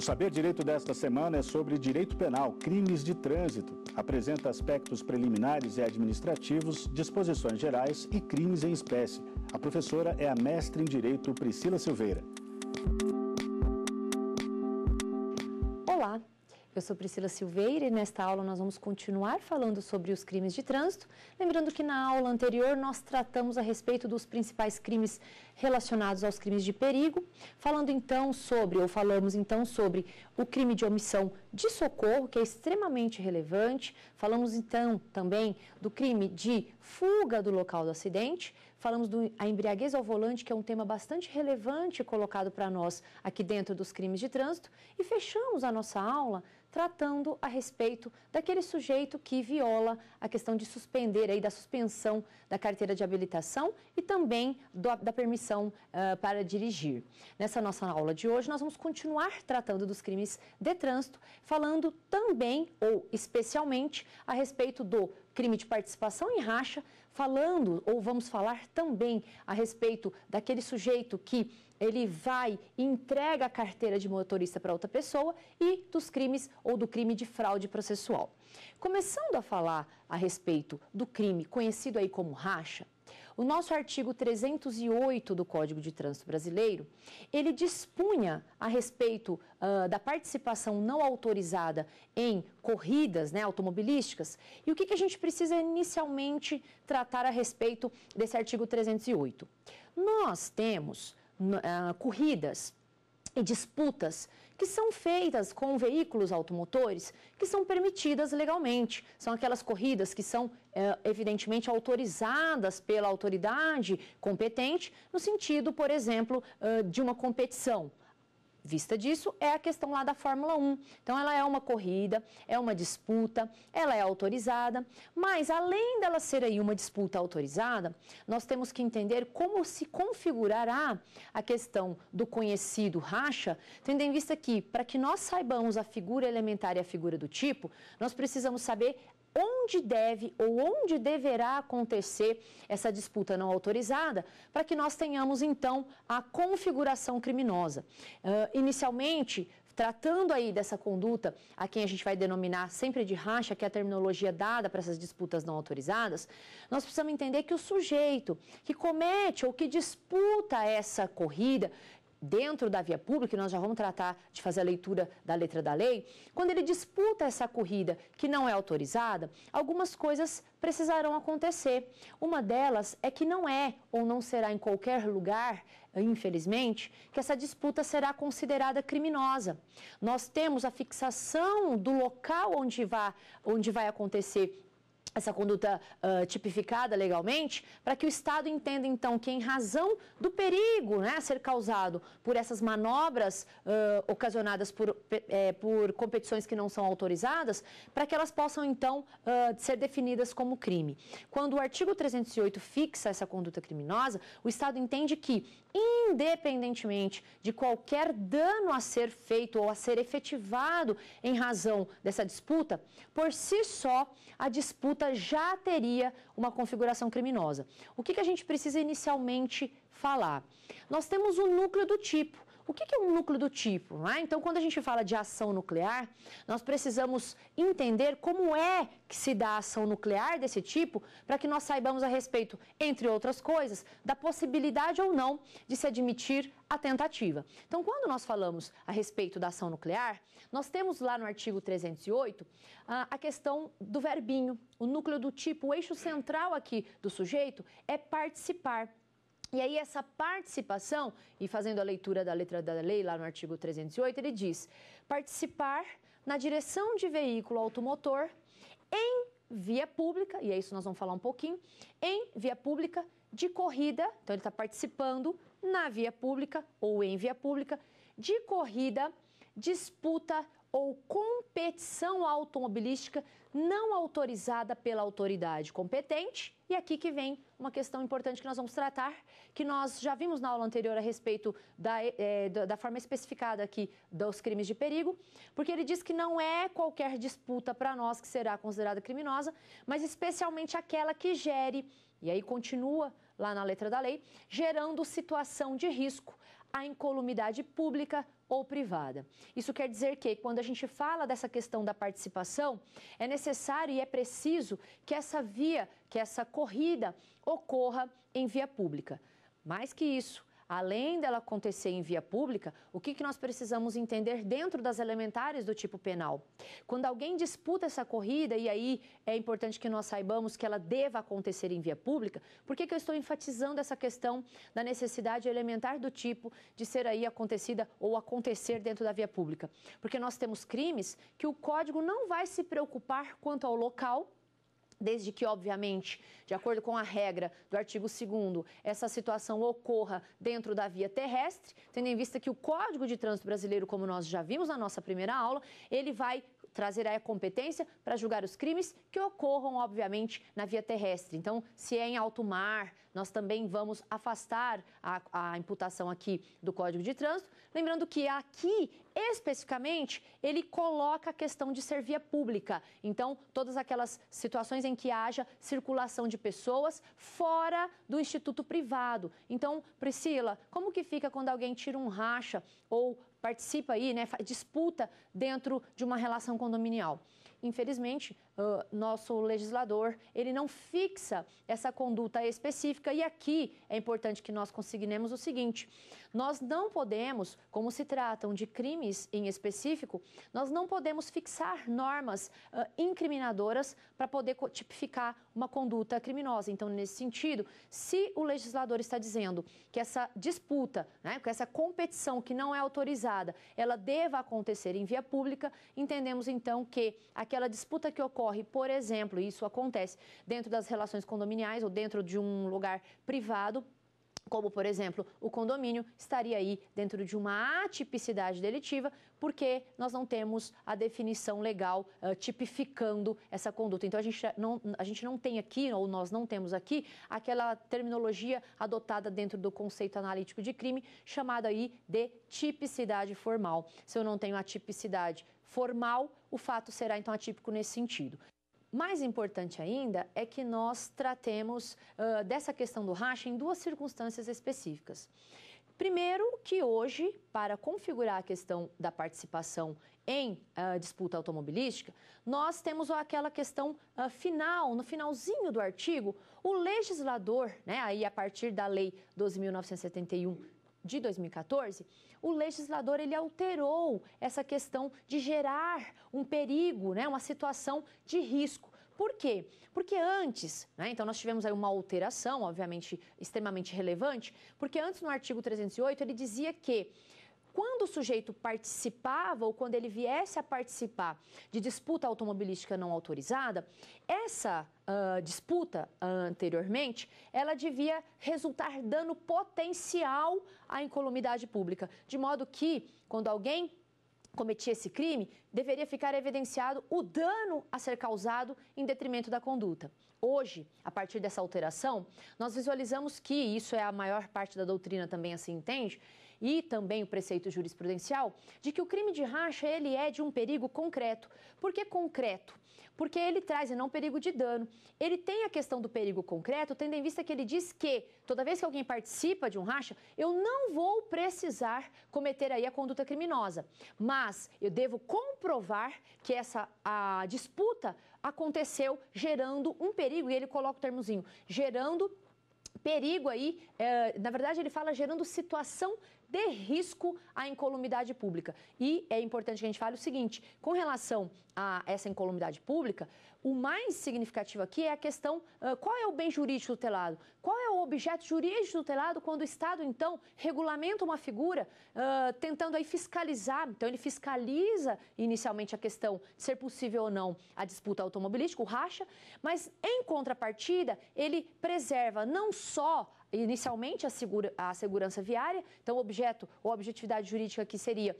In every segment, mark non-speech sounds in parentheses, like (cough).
O Saber Direito desta semana é sobre direito penal, crimes de trânsito. Apresenta aspectos preliminares e administrativos, disposições gerais e crimes em espécie. A professora é a mestre em direito Priscila Silveira. Eu sou Priscila Silveira e nesta aula nós vamos continuar falando sobre os crimes de trânsito. Lembrando que na aula anterior nós tratamos a respeito dos principais crimes relacionados aos crimes de perigo, falando então sobre, ou falamos então sobre o crime de omissão de socorro, que é extremamente relevante. Falamos então também do crime de fuga do local do acidente. Falamos da embriaguez ao volante, que é um tema bastante relevante colocado para nós aqui dentro dos crimes de trânsito. E fechamos a nossa aula tratando a respeito daquele sujeito que viola a questão de suspender aí da suspensão da carteira de habilitação e também do, da permissão uh, para dirigir. Nessa nossa aula de hoje, nós vamos continuar tratando dos crimes de trânsito, falando também ou especialmente a respeito do crime de participação em racha, falando ou vamos falar também a respeito daquele sujeito que ele vai e entrega a carteira de motorista para outra pessoa e dos crimes ou do crime de fraude processual. Começando a falar a respeito do crime conhecido aí como racha, o nosso artigo 308 do Código de Trânsito Brasileiro, ele dispunha a respeito uh, da participação não autorizada em corridas né, automobilísticas. E o que, que a gente precisa inicialmente tratar a respeito desse artigo 308? Nós temos uh, corridas e disputas que são feitas com veículos automotores que são permitidas legalmente. São aquelas corridas que são, é, evidentemente, autorizadas pela autoridade competente, no sentido, por exemplo, de uma competição vista disso é a questão lá da Fórmula 1. Então, ela é uma corrida, é uma disputa, ela é autorizada, mas além dela ser aí uma disputa autorizada, nós temos que entender como se configurará a questão do conhecido racha, tendo em vista que, para que nós saibamos a figura elementar e a figura do tipo, nós precisamos saber onde deve ou onde deverá acontecer essa disputa não autorizada, para que nós tenhamos então a configuração criminosa. Uh, inicialmente, tratando aí dessa conduta, a quem a gente vai denominar sempre de racha, que é a terminologia dada para essas disputas não autorizadas, nós precisamos entender que o sujeito que comete ou que disputa essa corrida, dentro da via pública, e nós já vamos tratar de fazer a leitura da letra da lei, quando ele disputa essa corrida que não é autorizada, algumas coisas precisarão acontecer. Uma delas é que não é ou não será em qualquer lugar, infelizmente, que essa disputa será considerada criminosa. Nós temos a fixação do local onde, vá, onde vai acontecer essa conduta uh, tipificada legalmente, para que o Estado entenda então que em razão do perigo né, a ser causado por essas manobras uh, ocasionadas por, é, por competições que não são autorizadas, para que elas possam então uh, ser definidas como crime. Quando o artigo 308 fixa essa conduta criminosa, o Estado entende que independentemente de qualquer dano a ser feito ou a ser efetivado em razão dessa disputa, por si só a disputa já teria uma configuração criminosa. O que, que a gente precisa inicialmente falar? Nós temos o núcleo do tipo o que é um núcleo do tipo? Né? Então, quando a gente fala de ação nuclear, nós precisamos entender como é que se dá a ação nuclear desse tipo para que nós saibamos a respeito, entre outras coisas, da possibilidade ou não de se admitir a tentativa. Então, quando nós falamos a respeito da ação nuclear, nós temos lá no artigo 308 ah, a questão do verbinho. O núcleo do tipo, o eixo central aqui do sujeito é participar. E aí, essa participação, e fazendo a leitura da letra da lei lá no artigo 308, ele diz: participar na direção de veículo automotor em via pública, e é isso nós vamos falar um pouquinho, em via pública de corrida, então ele está participando na via pública ou em via pública de corrida, disputa ou competição automobilística não autorizada pela autoridade competente. E aqui que vem uma questão importante que nós vamos tratar, que nós já vimos na aula anterior a respeito da, é, da forma especificada aqui dos crimes de perigo, porque ele diz que não é qualquer disputa para nós que será considerada criminosa, mas especialmente aquela que gere, e aí continua lá na letra da lei, gerando situação de risco à incolumidade pública, ou privada. Isso quer dizer que, quando a gente fala dessa questão da participação, é necessário e é preciso que essa via, que essa corrida ocorra em via pública. Mais que isso, além dela acontecer em via pública, o que, que nós precisamos entender dentro das elementares do tipo penal? Quando alguém disputa essa corrida, e aí é importante que nós saibamos que ela deva acontecer em via pública, por que, que eu estou enfatizando essa questão da necessidade elementar do tipo de ser aí acontecida ou acontecer dentro da via pública? Porque nós temos crimes que o código não vai se preocupar quanto ao local Desde que, obviamente, de acordo com a regra do artigo 2, essa situação ocorra dentro da via terrestre, tendo em vista que o Código de Trânsito Brasileiro, como nós já vimos na nossa primeira aula, ele vai trazer a competência para julgar os crimes que ocorram, obviamente, na via terrestre. Então, se é em alto mar, nós também vamos afastar a, a imputação aqui do Código de Trânsito. Lembrando que aqui, especificamente, ele coloca a questão de servia pública. Então, todas aquelas situações em que haja circulação de pessoas fora do instituto privado. Então, Priscila, como que fica quando alguém tira um racha ou participa aí, né, disputa dentro de uma relação condominial? Infelizmente, nosso legislador, ele não fixa essa conduta específica. E aqui é importante que nós consignemos o seguinte: nós não podemos, como se tratam de crimes em específico, nós não podemos fixar normas uh, incriminadoras para poder tipificar uma conduta criminosa. Então, nesse sentido, se o legislador está dizendo que essa disputa, né, que essa competição que não é autorizada, ela deva acontecer em via pública, entendemos então que aquela disputa que ocorre ocorre, por exemplo, isso acontece dentro das relações condominiais ou dentro de um lugar privado, como por exemplo o condomínio, estaria aí dentro de uma atipicidade delitiva, porque nós não temos a definição legal uh, tipificando essa conduta. Então a gente, não, a gente não tem aqui, ou nós não temos aqui, aquela terminologia adotada dentro do conceito analítico de crime, chamada aí de tipicidade formal. Se eu não tenho a tipicidade formal, o fato será então atípico nesse sentido. Mais importante ainda é que nós tratemos uh, dessa questão do racha em duas circunstâncias específicas. Primeiro, que hoje, para configurar a questão da participação em uh, disputa automobilística, nós temos aquela questão uh, final, no finalzinho do artigo, o legislador, né, aí a partir da Lei 12.971 de 2014, o legislador ele alterou essa questão de gerar um perigo, né, uma situação de risco. Por quê? Porque antes, né, então nós tivemos aí uma alteração, obviamente extremamente relevante, porque antes no artigo 308 ele dizia que quando o sujeito participava ou quando ele viesse a participar de disputa automobilística não autorizada, essa uh, disputa uh, anteriormente, ela devia resultar dano potencial à incolumidade pública, de modo que quando alguém cometia esse crime, deveria ficar evidenciado o dano a ser causado em detrimento da conduta. Hoje, a partir dessa alteração, nós visualizamos que isso é a maior parte da doutrina também assim entende, e também o preceito jurisprudencial de que o crime de racha ele é de um perigo concreto. Por que concreto? Porque ele traz e não perigo de dano. Ele tem a questão do perigo concreto, tendo em vista que ele diz que toda vez que alguém participa de um racha, eu não vou precisar cometer aí a conduta criminosa, mas eu devo comprovar que essa a disputa aconteceu gerando um perigo, e ele coloca o termozinho, gerando perigo aí, é, na verdade ele fala gerando situação de risco à incolumidade pública. E é importante que a gente fale o seguinte: com relação a essa incolumidade pública, o mais significativo aqui é a questão: qual é o bem jurídico tutelado? Qual é o objeto jurídico tutelado quando o Estado, então, regulamenta uma figura uh, tentando aí fiscalizar? Então, ele fiscaliza inicialmente a questão de ser possível ou não a disputa automobilística, o racha, mas em contrapartida, ele preserva não só inicialmente a, segura, a segurança viária, então objeto ou objetividade jurídica que seria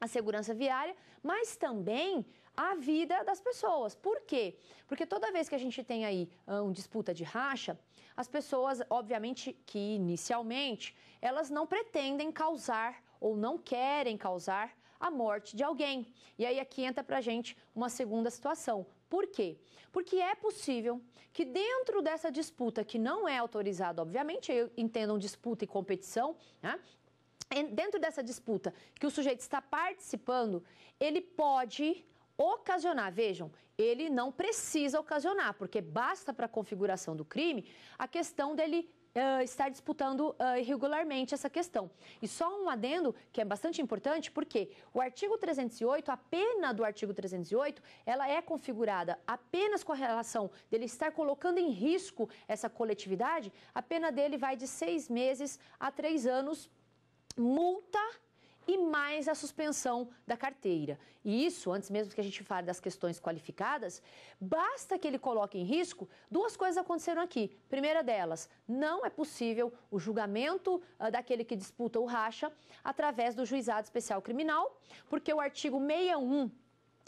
a segurança viária, mas também a vida das pessoas. Por quê? Porque toda vez que a gente tem aí uma disputa de racha, as pessoas, obviamente que inicialmente, elas não pretendem causar ou não querem causar a morte de alguém. E aí aqui entra pra gente uma segunda situação. Por quê? Porque é possível que dentro dessa disputa, que não é autorizada, obviamente, entendam disputa e competição, né? dentro dessa disputa que o sujeito está participando, ele pode ocasionar, vejam, ele não precisa ocasionar, porque basta para a configuração do crime a questão dele uh, estar disputando uh, irregularmente essa questão. E só um adendo que é bastante importante, porque o artigo 308, a pena do artigo 308, ela é configurada apenas com a relação dele estar colocando em risco essa coletividade, a pena dele vai de seis meses a três anos, multa e mais a suspensão da carteira. E isso, antes mesmo que a gente fale das questões qualificadas, basta que ele coloque em risco, duas coisas aconteceram aqui. Primeira delas, não é possível o julgamento ah, daquele que disputa o racha através do juizado especial criminal, porque o artigo 61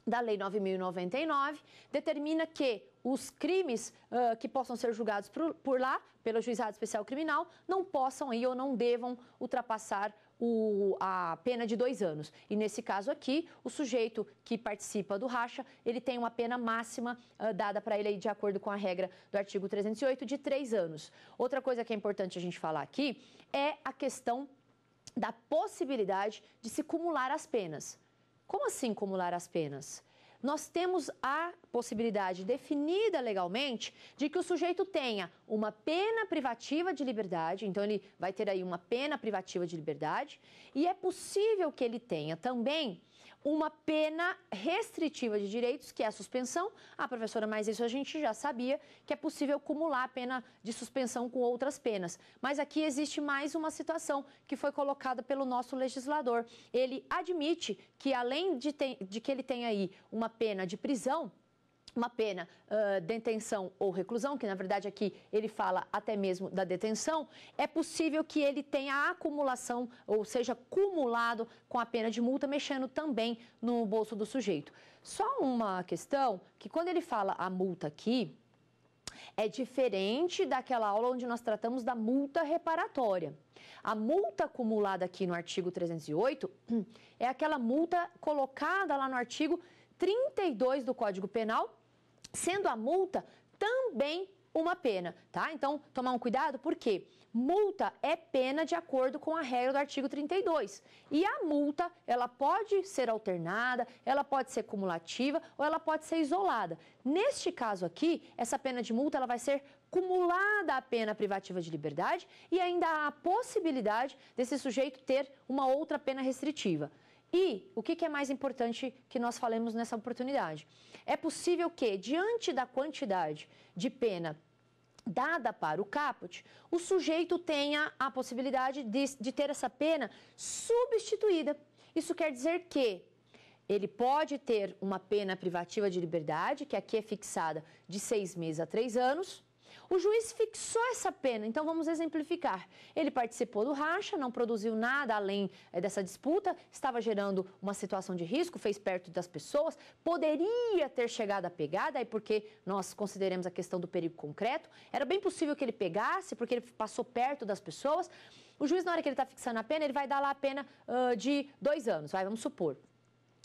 da Lei 9.099 determina que os crimes uh, que possam ser julgados por, por, lá, pelo juizado especial criminal, não possam aí ou não devam ultrapassar o, a pena de dois anos. E nesse caso aqui, o sujeito que participa do racha, ele tem uma pena máxima uh, dada para ele aí, de acordo com a regra do artigo 308 de três anos. Outra coisa que é importante a gente falar aqui é a questão da possibilidade de se cumular as penas. Como assim cumular as penas? nós temos a possibilidade definida legalmente de que o sujeito tenha uma pena privativa de liberdade, então ele vai ter aí uma pena privativa de liberdade, e é possível que ele tenha também uma pena restritiva de direitos, que é a suspensão. Ah, professora, mas isso a gente já sabia que é possível acumular a pena de suspensão com outras penas. Mas aqui existe mais uma situação que foi colocada pelo nosso legislador. Ele admite que, além de, ter, de que ele tem aí uma pena de prisão, uma pena uh, detenção ou reclusão, que na verdade aqui ele fala até mesmo da detenção, é possível que ele tenha acumulação, ou seja, cumulado com a pena de multa, mexendo também no bolso do sujeito. Só uma questão, que quando ele fala a multa aqui, é diferente daquela aula onde nós tratamos da multa reparatória. A multa acumulada aqui no artigo 308 (clears throat) é aquela multa colocada lá no artigo 32 do Código Penal sendo a multa também uma pena, tá? Então, tomar um cuidado, porque multa é pena de acordo com a regra do artigo 32. E a multa, ela pode ser alternada, ela pode ser cumulativa ou ela pode ser isolada. Neste caso aqui, essa pena de multa ela vai ser cumulada à pena privativa de liberdade e ainda há a possibilidade desse sujeito ter uma outra pena restritiva. E o que, que é mais importante que nós falemos nessa oportunidade? É possível que, diante da quantidade de pena dada para o caput, o sujeito tenha a possibilidade de, de ter essa pena substituída. Isso quer dizer que ele pode ter uma pena privativa de liberdade, que aqui é fixada de seis meses a três anos, o juiz fixou essa pena, então vamos exemplificar. Ele participou do racha, não produziu nada além eh, dessa disputa, estava gerando uma situação de risco, fez perto das pessoas, poderia ter chegado a pegada, aí porque nós consideramos a questão do perigo concreto, era bem possível que ele pegasse, porque ele passou perto das pessoas. O juiz, na hora que ele está fixando a pena, ele vai dar lá a pena uh, de dois anos, vai, vamos supor.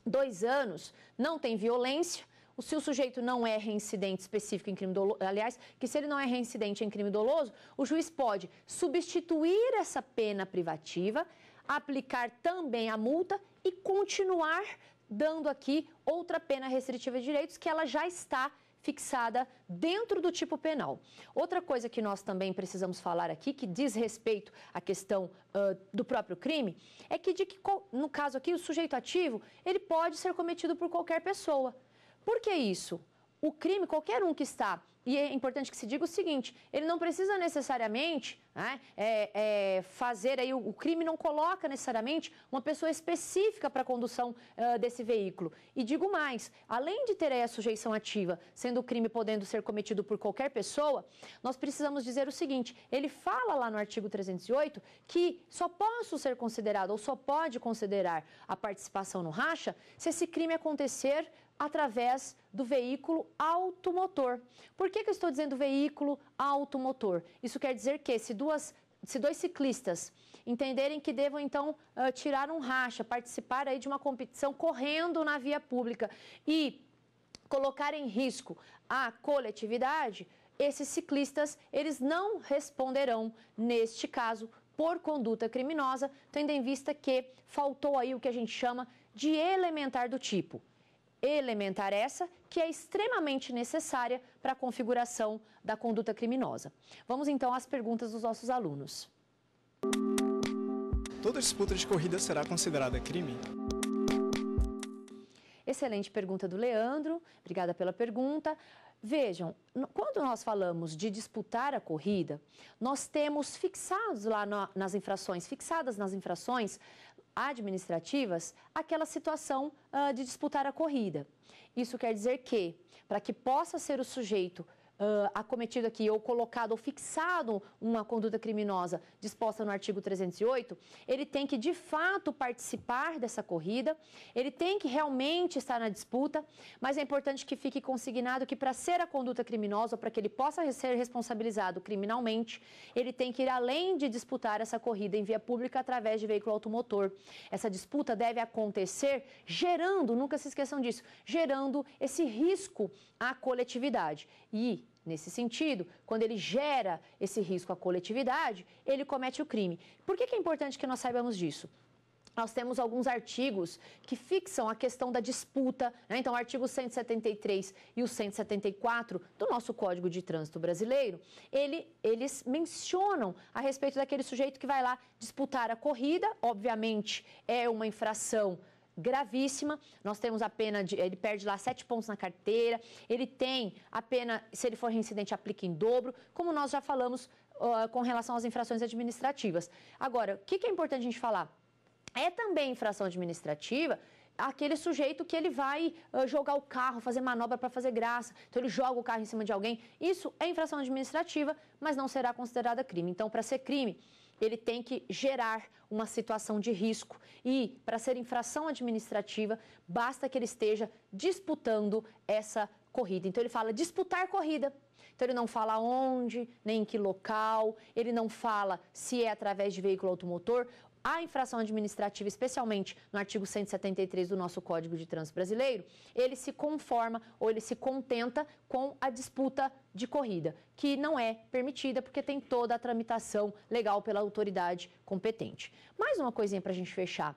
Dois anos, não tem violência, se o sujeito não é reincidente específico em crime doloso, aliás, que se ele não é reincidente em crime doloso, o juiz pode substituir essa pena privativa, aplicar também a multa e continuar dando aqui outra pena restritiva de direitos que ela já está fixada dentro do tipo penal. Outra coisa que nós também precisamos falar aqui, que diz respeito à questão uh, do próprio crime, é que, que, no caso aqui, o sujeito ativo, ele pode ser cometido por qualquer pessoa. Por que isso? O crime, qualquer um que está, e é importante que se diga o seguinte: ele não precisa necessariamente né, é, é, fazer aí, o, crime não coloca necessariamente uma pessoa específica para a condução uh, desse veículo. E digo mais: além de ter a sujeição ativa, sendo o crime podendo ser cometido por qualquer pessoa, nós precisamos dizer o seguinte: ele fala lá no artigo 308 que só posso ser considerado ou só pode considerar a participação no racha se esse crime acontecer através do veículo automotor. Por que, que eu estou dizendo veículo automotor? Isso quer dizer que se duas se dois ciclistas entenderem que devam então tirar um racha, participar aí de uma competição correndo na via pública e colocar em risco a coletividade, esses ciclistas eles não responderão neste caso por conduta criminosa, tendo em vista que faltou aí o que a gente chama de elementar do tipo elementar essa que é extremamente necessária para a configuração da conduta criminosa. Vamos então às perguntas dos nossos alunos. Toda disputa de corrida será considerada crime? Excelente pergunta do Leandro, obrigada pela pergunta. Vejam, quando nós falamos de disputar a corrida, nós temos fixados lá nas infrações, fixadas nas infrações, administrativas aquela situação uh, de disputar a corrida. Isso quer dizer que, para que possa ser o sujeito uh, acometido aqui ou colocado ou fixado uma conduta criminosa disposta no artigo 308, ele tem que de fato participar dessa corrida, ele tem que realmente estar na disputa, mas é importante que fique consignado que para ser a conduta criminosa, para que ele possa ser responsabilizado criminalmente, ele tem que ir além de disputar essa corrida em via pública através de veículo automotor. Essa disputa deve acontecer gerando, nunca se esqueçam disso, gerando esse risco à coletividade. E Nesse sentido, quando ele gera esse risco à coletividade, ele comete o crime. Por que, é importante que nós saibamos disso? Nós temos alguns artigos que fixam a questão da disputa, né? então, o artigo 173 e o 174 do nosso Código de Trânsito Brasileiro, ele, eles mencionam a respeito daquele sujeito que vai lá disputar a corrida, obviamente é uma infração gravíssima. Nós temos a pena de. Ele perde lá sete pontos na carteira, ele tem a pena, se ele for reincidente, aplica em dobro, como nós já falamos uh, com relação às infrações administrativas. Agora, o que, que é importante a gente falar? É também infração administrativa aquele sujeito que ele vai jogar o carro, fazer manobra para fazer graça. Então ele joga o carro em cima de alguém. Isso é infração administrativa, mas não será considerada crime. Então, para ser crime, ele tem que gerar uma situação de risco. E, para ser infração administrativa, basta que ele esteja disputando essa corrida. Então, ele fala disputar corrida. Então, ele não fala onde, nem em que local, ele não fala se é através de veículo automotor a infração administrativa, especialmente no artigo 173 do nosso Código de Trânsito Brasileiro, ele se conforma ou ele se contenta com a disputa de corrida, que não é permitida porque tem toda a tramitação legal pela autoridade competente. Mais uma coisinha para a gente fechar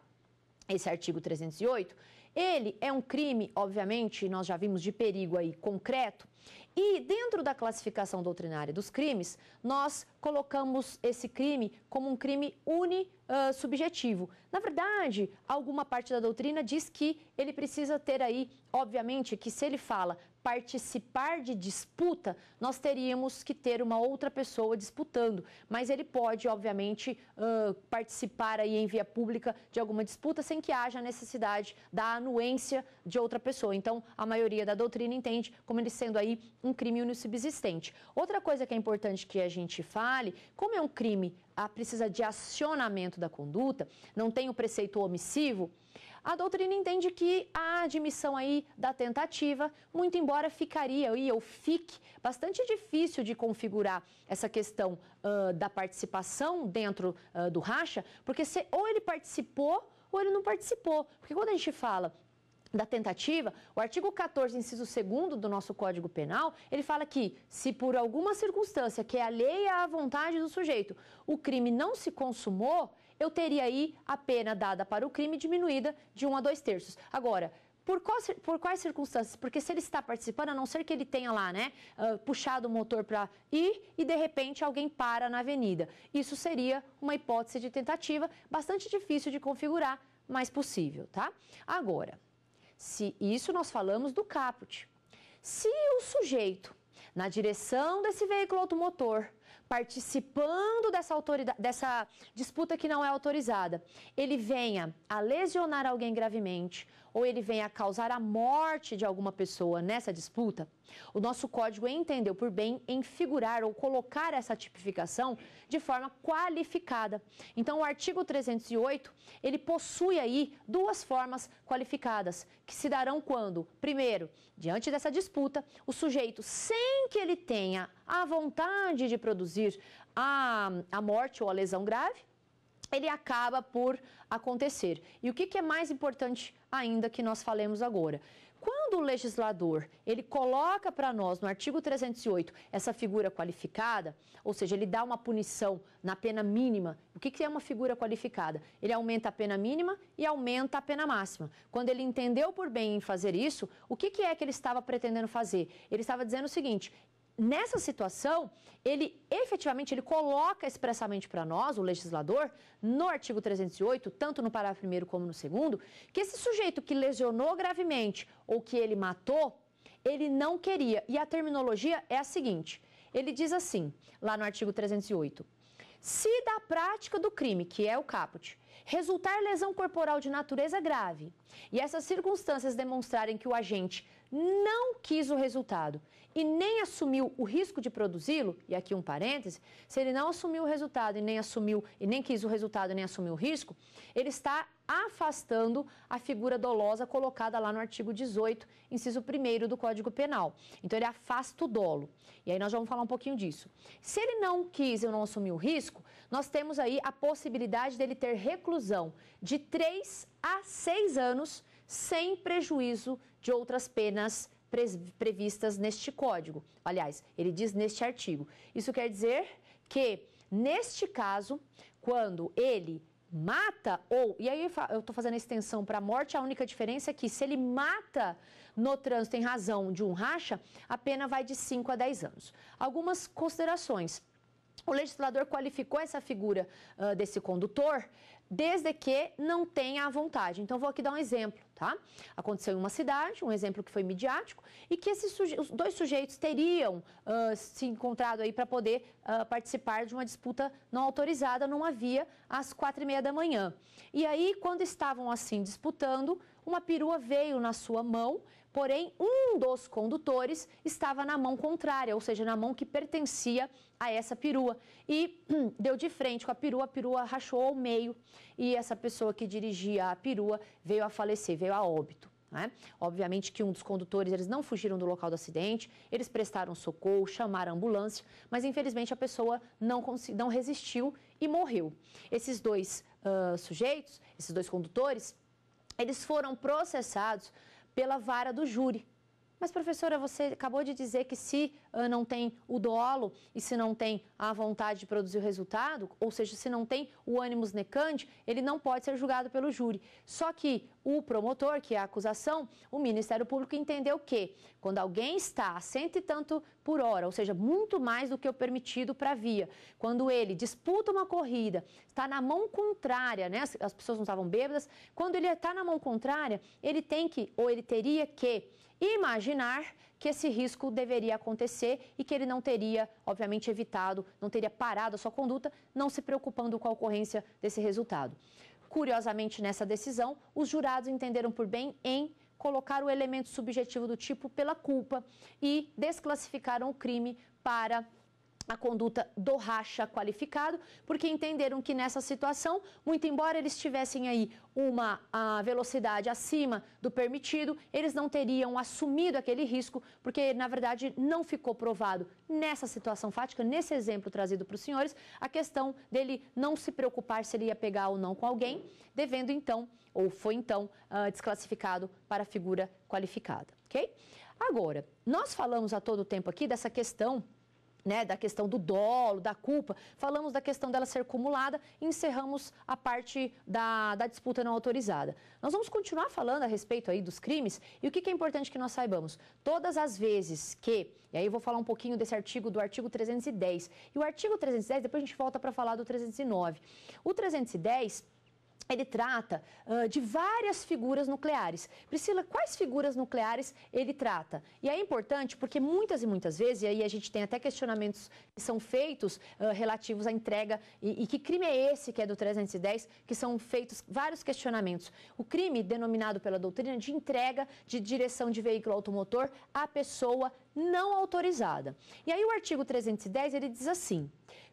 esse artigo 308 ele é um crime, obviamente, nós já vimos de perigo aí concreto. E dentro da classificação doutrinária dos crimes, nós colocamos esse crime como um crime unisubjetivo. Uh, Na verdade, alguma parte da doutrina diz que ele precisa ter aí, obviamente, que se ele fala participar de disputa, nós teríamos que ter uma outra pessoa disputando. Mas ele pode, obviamente, uh, participar aí em via pública de alguma disputa sem que haja necessidade da anuência de outra pessoa. Então, a maioria da doutrina entende como ele sendo aí um crime unissubsistente. Outra coisa que é importante que a gente fale, como é um crime, a ah, precisa de acionamento da conduta, não tem o preceito omissivo, a doutrina entende que a admissão aí da tentativa, muito embora ficaria aí, ou fique, bastante difícil de configurar essa questão uh, da participação dentro uh, do racha, porque se, ou ele participou ou ele não participou. Porque quando a gente fala da tentativa, o artigo 14, inciso 2 do nosso Código Penal, ele fala que se por alguma circunstância que é alheia à vontade do sujeito, o crime não se consumou, eu teria aí a pena dada para o crime diminuída de 1 a 2 terços. Agora, por quais, por quais, circunstâncias? Porque se ele está participando, a não ser que ele tenha lá, né, uh, puxado o motor para ir e de repente alguém para na avenida. Isso seria uma hipótese de tentativa bastante difícil de configurar, mas possível, tá? Agora, se isso nós falamos do caput. Se o sujeito, na direção desse veículo automotor, participando dessa, dessa disputa que não é autorizada, ele venha a lesionar alguém gravemente, ou ele venha a causar a morte de alguma pessoa nessa disputa, o nosso código é entendeu por bem em figurar ou colocar essa tipificação de forma qualificada. Então, o artigo 308, ele possui aí duas formas qualificadas, que se darão quando, primeiro, diante dessa disputa, o sujeito, sem que ele tenha a vontade de produzir a, a morte ou a lesão grave, ele acaba por acontecer. E o que, que é mais importante ainda que nós falemos agora. Quando o legislador ele coloca para nós no artigo 308 essa figura qualificada, ou seja, ele dá uma punição na pena mínima. O que, que é uma figura qualificada? Ele aumenta a pena mínima e aumenta a pena máxima. Quando ele entendeu por bem em fazer isso, o que, que é que ele estava pretendendo fazer? Ele estava dizendo o seguinte: nessa situação, ele efetivamente ele coloca expressamente para nós, o legislador, no artigo 308, tanto no parágrafo primeiro como no segundo, que esse sujeito que lesionou gravemente ou que ele matou, ele não queria. E a terminologia é a seguinte: ele diz assim, lá no artigo 308, se da prática do crime, que é o caput, resultar lesão corporal de natureza grave e essas circunstâncias demonstrarem que o agente não quis o resultado e nem assumiu o risco de produzi-lo, e aqui um parêntese, se ele não assumiu o resultado e nem assumiu e nem quis o resultado e nem assumiu o risco, ele está afastando a figura dolosa colocada lá no artigo 18, inciso 1 do Código Penal. Então ele afasta o dolo. E aí nós vamos falar um pouquinho disso. Se ele não quis, eu não assumi o risco, nós temos aí a possibilidade dele ter reclusão de 3 a 6 anos, sem prejuízo de outras penas previstas neste código. Aliás, ele diz neste artigo. Isso quer dizer que, neste caso, quando ele mata ou. E aí eu estou fazendo a extensão para a morte, a única diferença é que se ele mata no trânsito em razão de um racha, a pena vai de 5 a 10 anos. Algumas considerações. O legislador qualificou essa figura uh, desse condutor desde que não tenha a vontade. Então, vou aqui dar um exemplo, tá? Aconteceu em uma cidade, um exemplo que foi midiático, e que esses suje os dois sujeitos teriam uh, se encontrado aí para poder uh, participar de uma disputa não autorizada Não havia às quatro e meia da manhã. E aí, quando estavam assim disputando, uma perua veio na sua mão Porém, um dos condutores estava na mão contrária, ou seja, na mão que pertencia a essa perua. E hum, (clears throat) deu de frente com a perua, a perua rachou ao meio e essa pessoa que dirigia a perua veio a falecer, veio a óbito. Né? Obviamente que um dos condutores, eles não fugiram do local do acidente, eles prestaram socorro, chamaram a ambulância, mas infelizmente a pessoa não, não resistiu e morreu. Esses dois uh, sujeitos, esses dois condutores, eles foram processados pela vara do júri. Mas, professora, você acabou de dizer que se ah, não tem o dolo e se não tem a vontade de produzir o resultado, ou seja, se não tem o ânimo necante, ele não pode ser julgado pelo júri. Só que o promotor, que é a acusação, o Ministério Público entendeu que quando alguém está a cento e tanto por hora, ou seja, muito mais do que o permitido para via, quando ele disputa uma corrida, está na mão contrária, né? As pessoas não estavam bêbadas, quando ele está na mão contrária, ele tem que, ou ele teria que imaginar que esse risco deveria acontecer e que ele não teria, obviamente, evitado, não teria parado a sua conduta, não se preocupando com a ocorrência desse resultado. Curiosamente, nessa decisão, os jurados entenderam por bem em colocar o elemento subjetivo do tipo pela culpa e desclassificaram o crime para a conduta do racha qualificado, porque entenderam que nessa situação, muito embora eles tivessem aí uma velocidade acima do permitido, eles não teriam assumido aquele risco, porque na verdade não ficou provado nessa situação fática, nesse exemplo trazido para os senhores, a questão dele não se preocupar se ele ia pegar ou não com alguém, devendo então, ou foi então ah, desclassificado para a figura qualificada, ok? Agora, nós falamos a todo tempo aqui dessa questão né, da questão do dolo, da culpa, falamos da questão dela ser acumulada e encerramos a parte da, da disputa não autorizada. Nós vamos continuar falando a respeito aí dos crimes e o que, que é importante que nós saibamos. Todas as vezes que, e aí eu vou falar um pouquinho desse artigo, do artigo 310, e o artigo 310, depois a gente volta para falar do 309. O 310 ele trata uh, de várias figuras nucleares. Priscila, quais figuras nucleares ele trata? E é importante porque muitas e muitas vezes, e aí a gente tem até questionamentos que são feitos uh, relativos à entrega e, e, que crime é esse que é do 310, que são feitos vários questionamentos. O crime denominado pela doutrina de entrega de direção de veículo automotor à pessoa não autorizada. E aí o artigo 310 ele diz assim: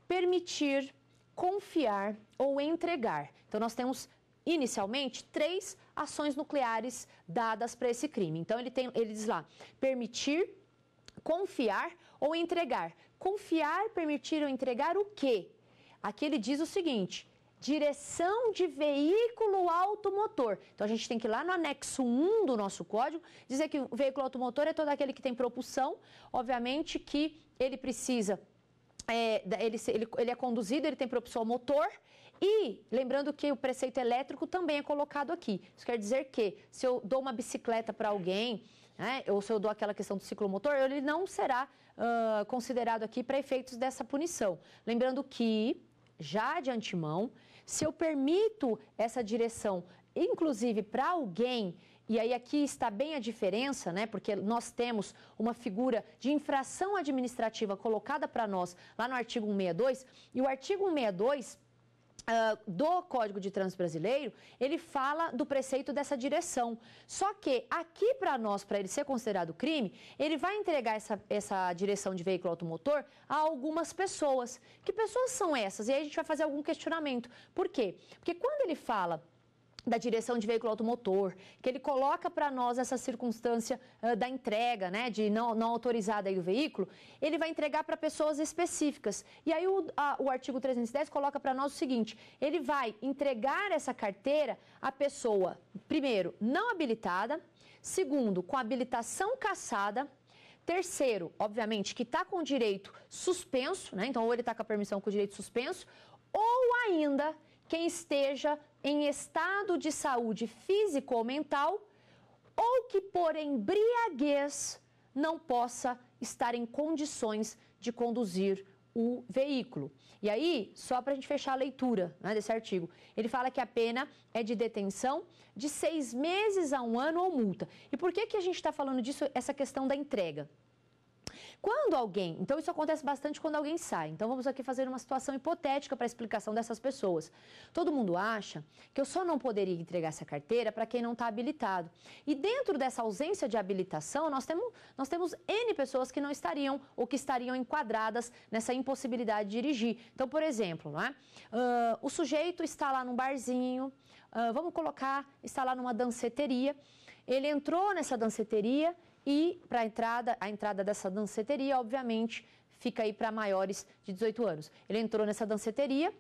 permitir confiar ou entregar. Então, nós temos inicialmente três ações nucleares dadas para esse crime. Então, ele, tem, ele diz lá: permitir, confiar ou entregar. Confiar, permitir ou entregar o quê? Aqui ele diz o seguinte: direção de veículo automotor. Então a gente tem que ir lá no anexo 1 do nosso código dizer que o veículo automotor é todo aquele que tem propulsão, obviamente que ele precisa é, ele, ele, ele é conduzido, ele tem propulsor motor e lembrando que o preceito elétrico também é colocado aqui. Isso quer dizer que se eu dou uma bicicleta para alguém, né, ou se eu dou aquela questão do ciclomotor, ele não será uh, considerado aqui para efeitos dessa punição. Lembrando que, já de antemão, se eu permito essa direção, inclusive para alguém e aí aqui está bem a diferença, né? Porque nós temos uma figura de infração administrativa colocada para nós lá no artigo 162, e o artigo 162 Uh, ah, do Código de Trânsito Brasileiro, ele fala do preceito dessa direção. Só que aqui para nós, para ele ser considerado crime, ele vai entregar essa, essa direção de veículo automotor a algumas pessoas. Que pessoas são essas? E aí a gente vai fazer algum questionamento. Por quê? Porque quando ele fala da direção de veículo automotor, que ele coloca para nós essa circunstância uh, da entrega, né, de não, não autorizada aí veículo, ele vai entregar para pessoas específicas. E aí o, a, o artigo 310 coloca para nós o seguinte: ele vai entregar essa carteira à pessoa, primeiro, não habilitada, segundo, com habilitação cassada, terceiro, obviamente, que está com o direito suspenso, né, então ou ele está com a permissão com o direito suspenso, ou ainda quem esteja em estado de saúde física ou mental ou que por embriaguez não possa estar em condições de conduzir o veículo. E aí, só para a gente fechar a leitura né, desse artigo, ele fala que a pena é de detenção de seis meses a um ano ou multa. E por que, que a gente está falando disso, essa questão da entrega? Quando alguém, então isso acontece bastante quando alguém sai. Então vamos aqui fazer uma situação hipotética para explicação dessas pessoas. Todo mundo acha que eu só não poderia entregar essa carteira para quem não está habilitado. E dentro dessa ausência de habilitação, nós temos, nós temos N pessoas que não estariam ou que estariam enquadradas nessa impossibilidade de dirigir. Então, por exemplo, não é? Uh, o sujeito está lá num barzinho, uh, vamos colocar, está lá numa danceteria. Ele entrou nessa danceteria e para a entrada, a entrada dessa danceteria, obviamente, fica aí para maiores de 18 anos. Ele entrou nessa danceteria,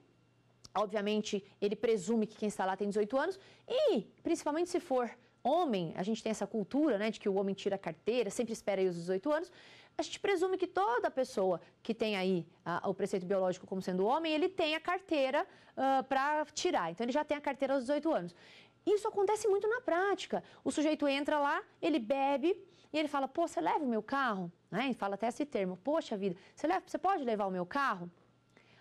obviamente, ele presume que quem está lá tem 18 anos e, principalmente se for homem, a gente tem essa cultura, né, de que o homem tira a carteira, sempre espera aí os 18 anos. A gente presume que toda pessoa que tem aí a, o preceito biológico como sendo homem, ele tem a carteira uh, ah, para tirar. Então, ele já tem a carteira aos 18 anos. Isso acontece muito na prática. O sujeito entra lá, ele bebe, e ele fala: Pô, você leva o meu carro? Né? E fala até esse termo: Poxa vida, você, leva, você pode levar o meu carro?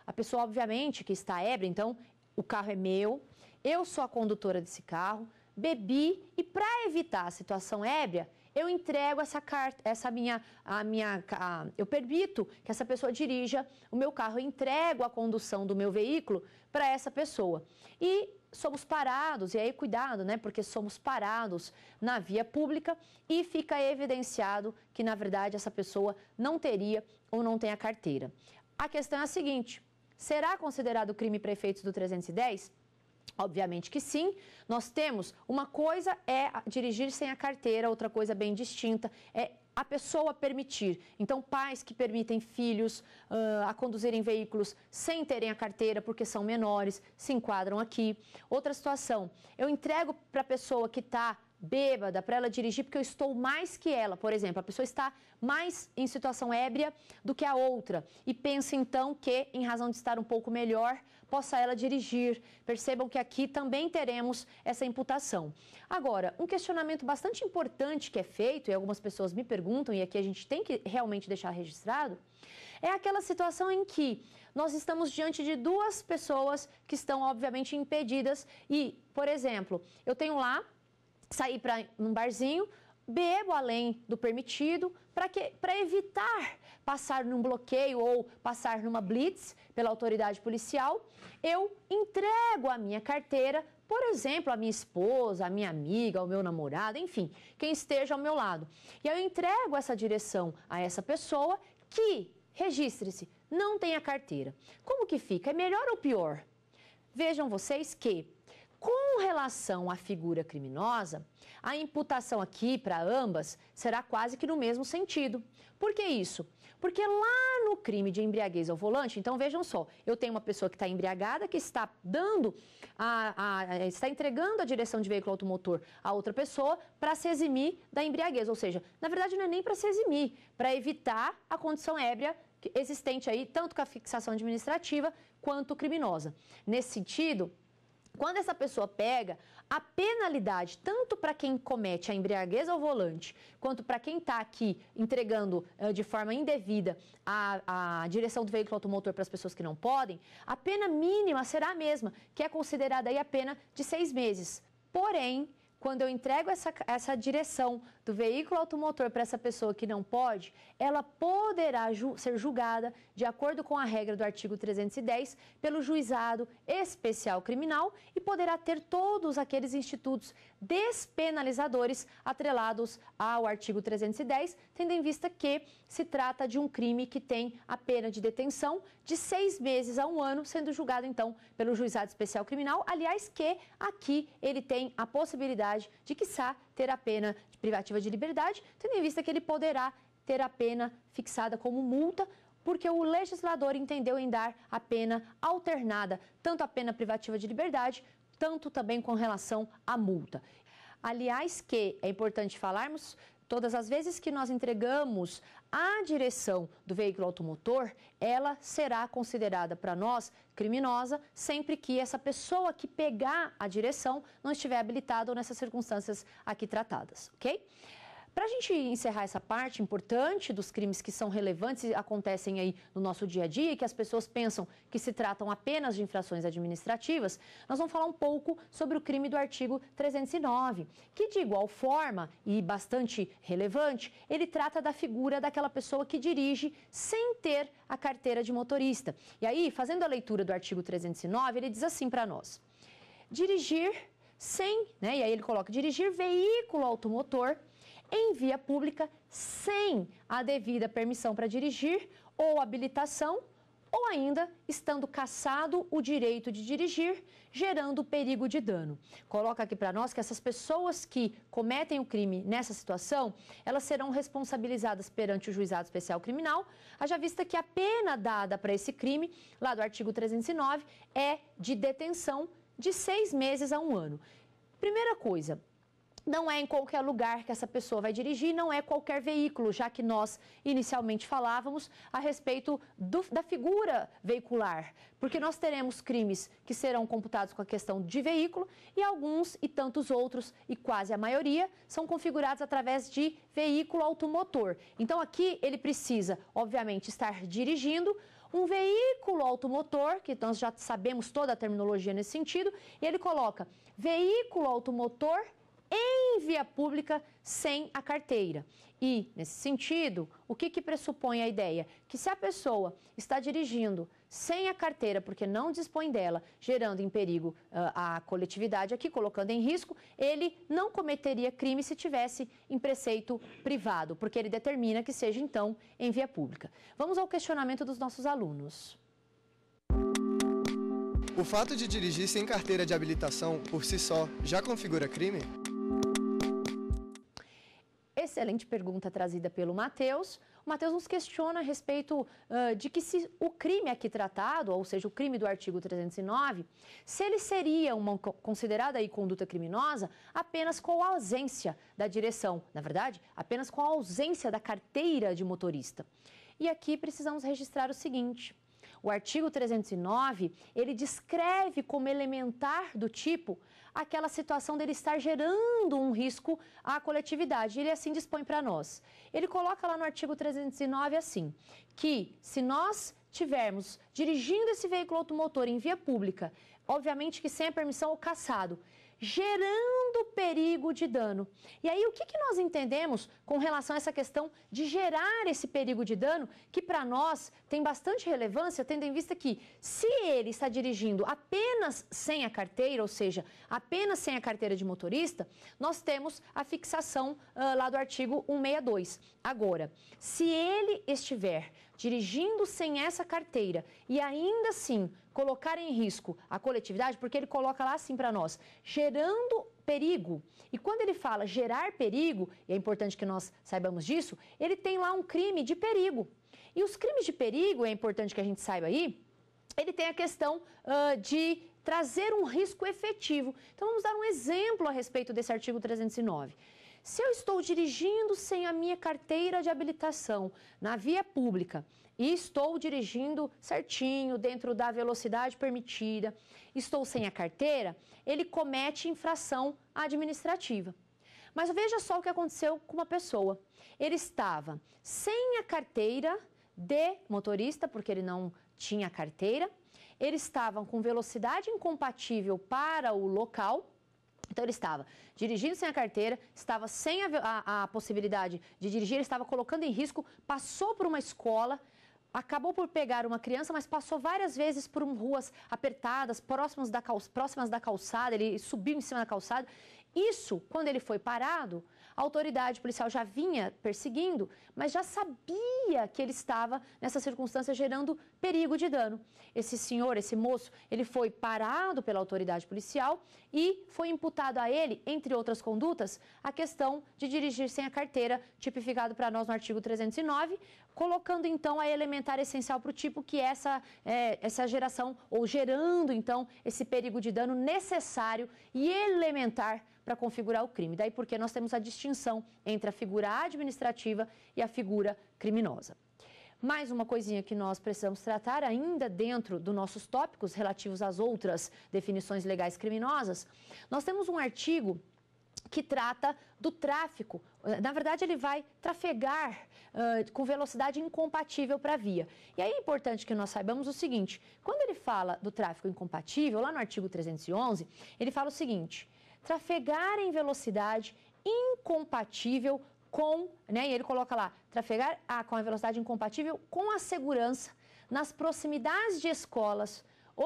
A pessoa, obviamente, que está ébria, então o carro é meu, eu sou a condutora desse carro, bebi e para evitar a situação ébria, eu entrego essa carta, essa minha, a minha, a, eu permito que essa pessoa dirija o meu carro, eu entrego a condução do meu veículo para essa pessoa. E somos parados, e aí cuidado, né? Porque somos parados na via pública e fica evidenciado que, na verdade, essa pessoa não teria ou não tem a carteira. A questão é a seguinte: será considerado crime prefeitos do 310? Obviamente que sim. Nós temos uma coisa é dirigir sem a carteira, outra coisa bem distinta é a pessoa permitir. Então, pais que permitem filhos uh, a conduzirem veículos sem terem a carteira porque são menores, se enquadram aqui. Outra situação, eu entrego para a pessoa que está bêbada para ela dirigir porque eu estou mais que ela, por exemplo. A pessoa está mais em situação ébria do que a outra e pensa então que, em razão de estar um pouco melhor, possa ela dirigir. Percebam que aqui também teremos essa imputação. Agora, um questionamento bastante importante que é feito, e algumas pessoas me perguntam, e aqui a gente tem que realmente deixar registrado, é aquela situação em que nós estamos diante de duas pessoas que estão, obviamente, impedidas e, por exemplo, eu tenho lá sair para um barzinho, bebo além do permitido para evitar passar num bloqueio ou passar numa blitz pela autoridade policial, eu entrego a minha carteira, por exemplo, a minha esposa, a minha amiga, o meu namorado, enfim, quem esteja ao meu lado. E eu entrego essa direção a essa pessoa que, registre-se, não tem a carteira. Como que fica? É melhor ou pior? Vejam vocês que com relação à figura criminosa, a imputação aqui para ambas será quase que no mesmo sentido. Por que isso? Porque lá no crime de embriaguez ao volante, então vejam só, eu tenho uma pessoa que está embriagada, que está dando, a, a, está entregando a direção de veículo automotor a outra pessoa para se eximir da embriaguez. Ou seja, na verdade não é nem para se eximir, para evitar a condição ébria existente aí, tanto com a fixação administrativa quanto criminosa. Nesse sentido, quando essa pessoa pega, a penalidade, tanto para quem comete a embriaguez ao volante, quanto para quem está aqui entregando uh, de forma indevida a, a direção do veículo automotor para as pessoas que não podem, a pena mínima será a mesma, que é considerada aí a pena de seis meses. Porém, quando eu entrego essa, essa direção do veículo automotor para essa pessoa que não pode, ela poderá ju ser julgada, de acordo com a regra do artigo 310, pelo juizado especial criminal e poderá ter todos aqueles institutos despenalizadores atrelados ao artigo 310, tendo em vista que se trata de um crime que tem a pena de detenção de seis meses a um ano, sendo julgado então pelo juizado especial criminal. Aliás, que aqui ele tem a possibilidade de, quiçá, ter a pena de privativa de liberdade, tendo em vista que ele poderá ter a pena fixada como multa porque o legislador entendeu em dar a pena alternada, tanto a pena privativa de liberdade, tanto também com relação à multa. Aliás, que é importante falarmos, todas as vezes que nós entregamos a direção do veículo automotor, ela será considerada para nós criminosa sempre que essa pessoa que pegar a direção não estiver habilitada ou nessas circunstâncias aqui tratadas, ok? Para a gente encerrar essa parte importante dos crimes que são relevantes e acontecem aí no nosso dia a dia e que as pessoas pensam que se tratam apenas de infrações administrativas, nós vamos falar um pouco sobre o crime do artigo 309, que de igual forma e bastante relevante, ele trata da figura daquela pessoa que dirige sem ter a carteira de motorista. E aí, fazendo a leitura do artigo 309, ele diz assim para nós: dirigir sem, né? E aí ele coloca dirigir veículo automotor em via pública sem a devida permissão para dirigir ou habilitação, ou ainda estando cassado o direito de dirigir, gerando perigo de dano. Coloca aqui para nós que essas pessoas que cometem o crime nessa situação, elas serão responsabilizadas perante o juizado especial criminal, haja vista que a pena dada para esse crime, lá do artigo 309, é de detenção de seis meses a um ano. Primeira coisa, não é em qualquer lugar que essa pessoa vai dirigir, não é qualquer veículo, já que nós inicialmente falávamos a respeito do, da figura veicular, porque nós teremos crimes que serão computados com a questão de veículo e alguns e tantos outros, e quase a maioria, são configurados através de veículo automotor. Então aqui ele precisa, obviamente, estar dirigindo, um veículo automotor, que nós já sabemos toda a terminologia nesse sentido, e ele coloca veículo automotor em via pública sem a carteira. E, nesse sentido, o que, que pressupõe a ideia? Que se a pessoa está dirigindo sem a carteira, porque não dispõe dela, gerando em perigo uh, a coletividade aqui, colocando em risco, ele não cometeria crime se tivesse em preceito privado, porque ele determina que seja, então, em via pública. Vamos ao questionamento dos nossos alunos. O fato de dirigir sem carteira de habilitação, por si só, já configura crime? excelente pergunta trazida pelo Matheus. O Matheus nos questiona a respeito uh, de que se o crime aqui tratado, ou seja, o crime do artigo 309, se ele seria uma considerada aí conduta criminosa apenas com a ausência da direção, na verdade, apenas com a ausência da carteira de motorista. E aqui precisamos registrar o seguinte: o artigo 309, ele descreve como elementar do tipo aquela situação dele estar gerando um risco à coletividade. Ele assim dispõe para nós. Ele coloca lá no artigo 309 assim, que se nós tivermos dirigindo esse veículo automotor em via pública, obviamente que sem a permissão ou caçado, gerando perigo de dano. E aí, o que, que nós entendemos com relação a essa questão de gerar esse perigo de dano, que para nós tem bastante relevância, tendo em vista que se ele está dirigindo apenas sem a carteira, ou seja, apenas sem a carteira de motorista, nós temos a fixação uh, lá do artigo 162. Agora, se ele estiver dirigindo sem essa carteira e ainda assim colocar em risco a coletividade, porque ele coloca lá assim para nós, gerando perigo. E quando ele fala gerar perigo, e é importante que nós saibamos disso, ele tem lá um crime de perigo. E os crimes de perigo, é importante que a gente saiba aí, ele tem a questão uh, de trazer um risco efetivo. Então vamos dar um exemplo a respeito desse artigo 309. Se eu estou dirigindo sem a minha carteira de habilitação na via pública e estou dirigindo certinho, dentro da velocidade permitida, estou sem a carteira, ele comete infração administrativa. Mas veja só o que aconteceu com uma pessoa. Ele estava sem a carteira de motorista, porque ele não tinha carteira, Ele estava com velocidade incompatível para o local então ele estava dirigindo sem a carteira, estava sem a, a, a, possibilidade de dirigir, estava colocando em risco, passou por uma escola, acabou por pegar uma criança, mas passou várias vezes por um, ruas apertadas, próximas da, próximas da calçada, ele subiu em cima da calçada. Isso, quando ele foi parado, a autoridade policial já vinha perseguindo, mas já sabia que ele estava nessa circunstância gerando perigo de dano. Esse senhor, esse moço, ele foi parado pela autoridade policial e foi imputado a ele, entre outras condutas, a questão de dirigir sem a carteira, tipificado para nós no artigo 309, colocando então a elementar essencial para o tipo que é essa, é, essa geração, ou gerando então esse perigo de dano necessário e elementar para configurar o crime. Daí porque nós temos a distinção entre a figura administrativa e a figura criminosa. Mais uma coisinha que nós precisamos tratar ainda dentro dos nossos tópicos relativos às outras definições legais criminosas. Nós temos um artigo que trata do tráfico. Na verdade, ele vai trafegar uh, com velocidade incompatível para a via. E aí é importante que nós saibamos o seguinte: quando ele fala do tráfico incompatível, lá no artigo 311, ele fala o seguinte trafegar em velocidade incompatível com, né, e ele coloca lá, trafegar ah, com a velocidade incompatível com a segurança nas proximidades de escolas,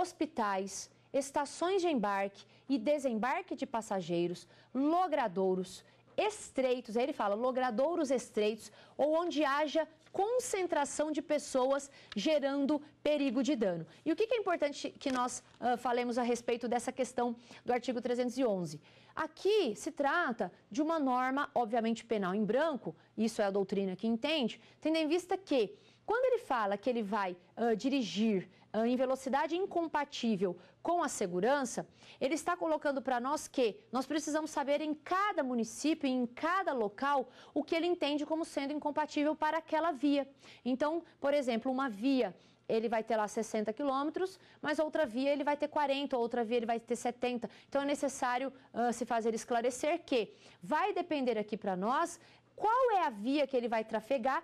hospitais, estações de embarque e desembarque de passageiros, logradouros, estreitos, aí ele fala, logradouros estreitos ou onde haja concentração de pessoas gerando perigo de dano. E o que, é importante que nós uh, falemos a respeito dessa questão do artigo 311? Aqui se trata de uma norma, obviamente, penal em branco, isso é a doutrina que entende, tendo em vista que, quando ele fala que ele vai uh, dirigir ah, em velocidade incompatível com a segurança, ele está colocando para nós que nós precisamos saber em cada município, em cada local, o que ele entende como sendo incompatível para aquela via. Então, por exemplo, uma via ele vai ter lá 60 quilômetros, mas outra via ele vai ter 40, outra via ele vai ter 70. Então é necessário uh, se fazer esclarecer que vai depender aqui para nós qual é a via que ele vai trafegar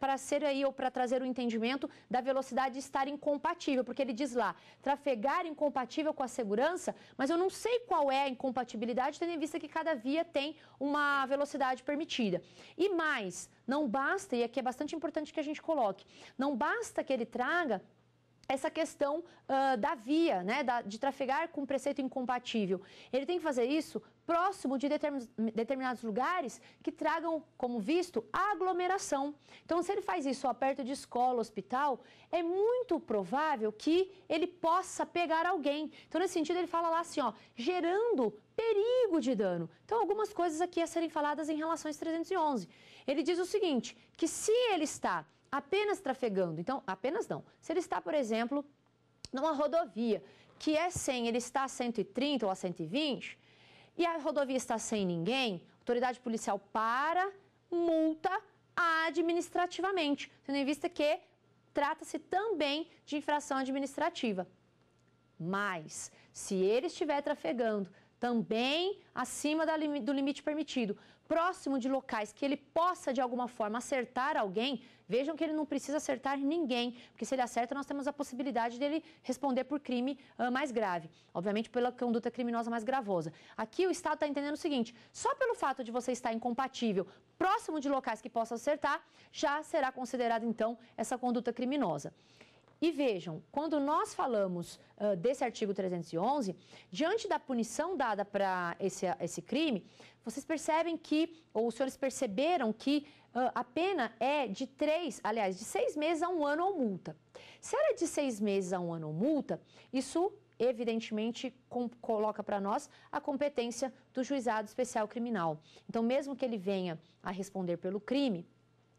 para ser aí ou para trazer o entendimento da velocidade estar incompatível, porque ele diz lá, trafegar incompatível com a segurança, mas eu não sei qual é a incompatibilidade, tendo em vista que cada via tem uma velocidade permitida. E mais, não basta, e aqui é bastante importante que a gente coloque, não basta que ele traga essa questão uh, da via, né, da, de trafegar com preceito incompatível. Ele tem que fazer isso próximo de determinados lugares que tragam, como visto, a aglomeração. Então, se ele faz isso ó, perto de escola, hospital, é muito provável que ele possa pegar alguém. Então, nesse sentido, ele fala lá assim, ó, gerando perigo de dano. Então, algumas coisas aqui a serem faladas em relação 311. Ele diz o seguinte, que se ele está apenas trafegando. Então, apenas não. Se ele está, por exemplo, numa rodovia que é 100, ele está a 130 ou a 120, e a rodovia está sem ninguém, a autoridade policial para, multa administrativamente, tendo em vista que trata-se também de infração administrativa. Mas, se ele estiver trafegando também acima do limite permitido, próximo de locais que ele possa de alguma forma acertar alguém, vejam que ele não precisa acertar ninguém, porque se ele acerta, nós temos a possibilidade dele responder por crime uh, mais grave, obviamente pela conduta criminosa mais gravosa. Aqui o Estado está entendendo o seguinte: só pelo fato de você estar incompatível, próximo de locais que possa acertar, já será considerada então essa conduta criminosa. E vejam, quando nós falamos uh, desse artigo 311, diante da punição dada para esse, esse crime, vocês percebem que, ou os senhores perceberam que uh, a pena é de três, aliás, de seis meses a um ano ou multa. Se era de seis meses a um ano ou multa, isso evidentemente com, coloca para nós a competência do juizado especial criminal. Então, mesmo que ele venha a responder pelo crime,